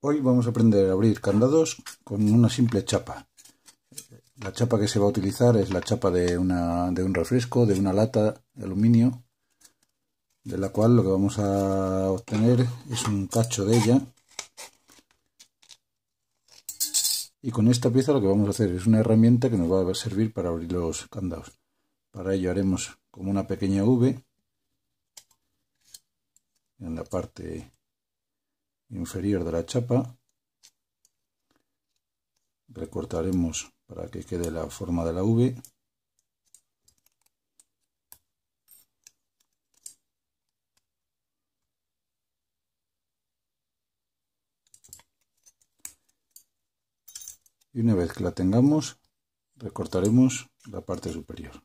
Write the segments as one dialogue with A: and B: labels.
A: Hoy vamos a aprender a abrir candados con una simple chapa. La chapa que se va a utilizar es la chapa de, un refresco, de una lata de aluminio, de la cual lo que vamos a obtener es un cacho de ella. Y con esta pieza lo que vamos a hacer es una herramienta que nos va a servir para abrir los candados. Para ello haremos como una pequeña V en la parte inferior de la chapa. Recortaremos para que quede la forma de la V. Y una vez que la tengamos, recortaremos la parte superior.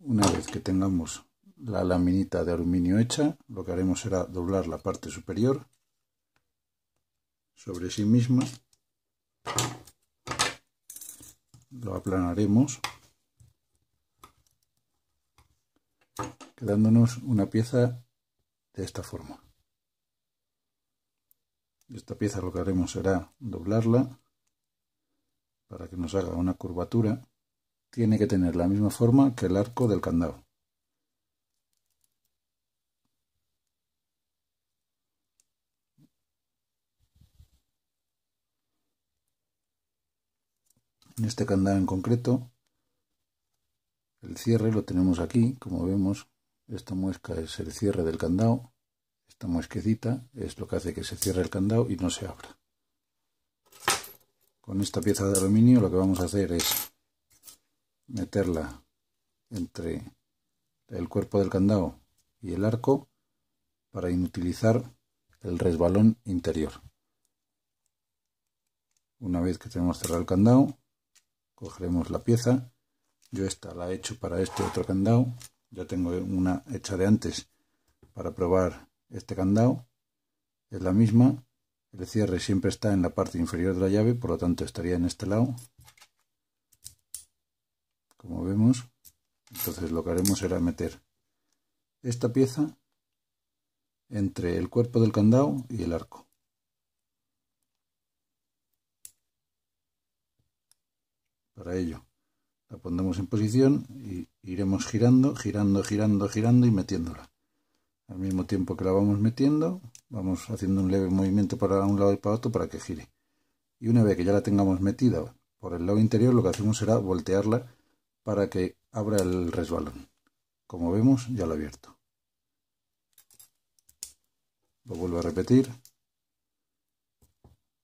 A: Una vez que tengamos la laminita de aluminio hecha, lo que haremos será doblar la parte superior sobre sí misma. Lo aplanaremos, quedándonos una pieza de esta forma. Esta pieza lo que haremos será doblarla para que nos haga una curvatura. Tiene que tener la misma forma que el arco del candado. en este candado en concreto el cierre lo tenemos aquí como vemos esta muesca es el cierre del candado esta muesquecita es lo que hace que se cierre el candado y no se abra con esta pieza de aluminio lo que vamos a hacer es meterla entre el cuerpo del candado y el arco para inutilizar el resbalón interior. Una vez que tenemos cerrado el candado, cogeremos la pieza yo esta la he hecho para este otro candado ya tengo una hecha de antes para probar este candado es la misma el cierre siempre está en la parte inferior de la llave por lo tanto estaría en este lado como vemos entonces lo que haremos será meter esta pieza entre el cuerpo del candado y el arco Para ello, la pondremos en posición y iremos girando, girando, girando, girando y metiéndola. Al mismo tiempo que la vamos metiendo, vamos haciendo un leve movimiento para un lado y para otro para que gire. Y una vez que ya la tengamos metida por el lado interior, lo que hacemos será voltearla para que abra el resbalón. Como vemos, ya lo he abierto. Lo vuelvo a repetir.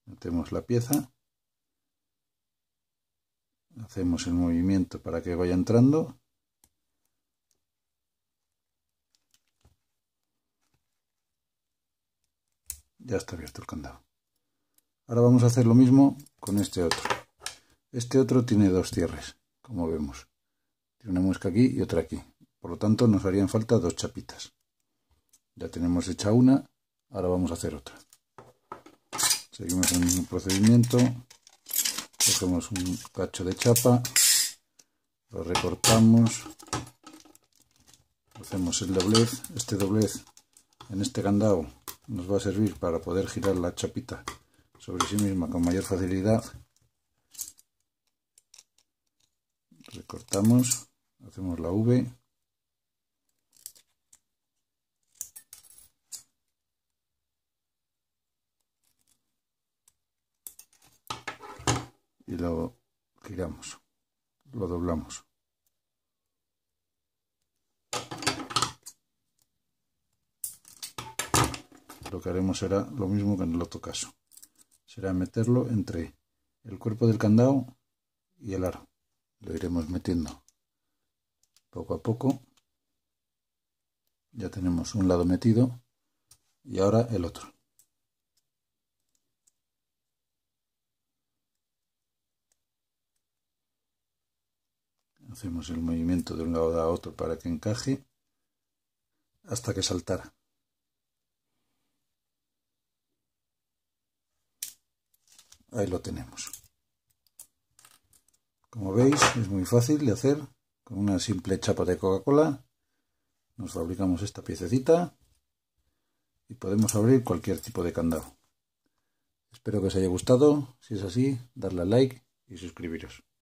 A: Metemos la pieza hacemos el movimiento para que vaya entrando ya está abierto el candado ahora vamos a hacer lo mismo con este otro este otro tiene dos cierres como vemos tiene una muesca aquí y otra aquí por lo tanto nos harían falta dos chapitas ya tenemos hecha una ahora vamos a hacer otra seguimos el mismo procedimiento cogemos un cacho de chapa, lo recortamos, hacemos el doblez, este doblez en este candado nos va a servir para poder girar la chapita sobre sí misma con mayor facilidad. Recortamos, hacemos la V y lo giramos, lo doblamos. Lo que haremos será lo mismo que en el otro caso. Será meterlo entre el cuerpo del candado y el aro. Lo iremos metiendo poco a poco. Ya tenemos un lado metido y ahora el otro. Hacemos el movimiento de un lado a otro para que encaje hasta que saltara. Ahí lo tenemos. Como veis, es muy fácil de hacer con una simple chapa de Coca-Cola. Nos fabricamos esta piececita y podemos abrir cualquier tipo de candado. Espero que os haya gustado. Si es así, darle a like y suscribiros.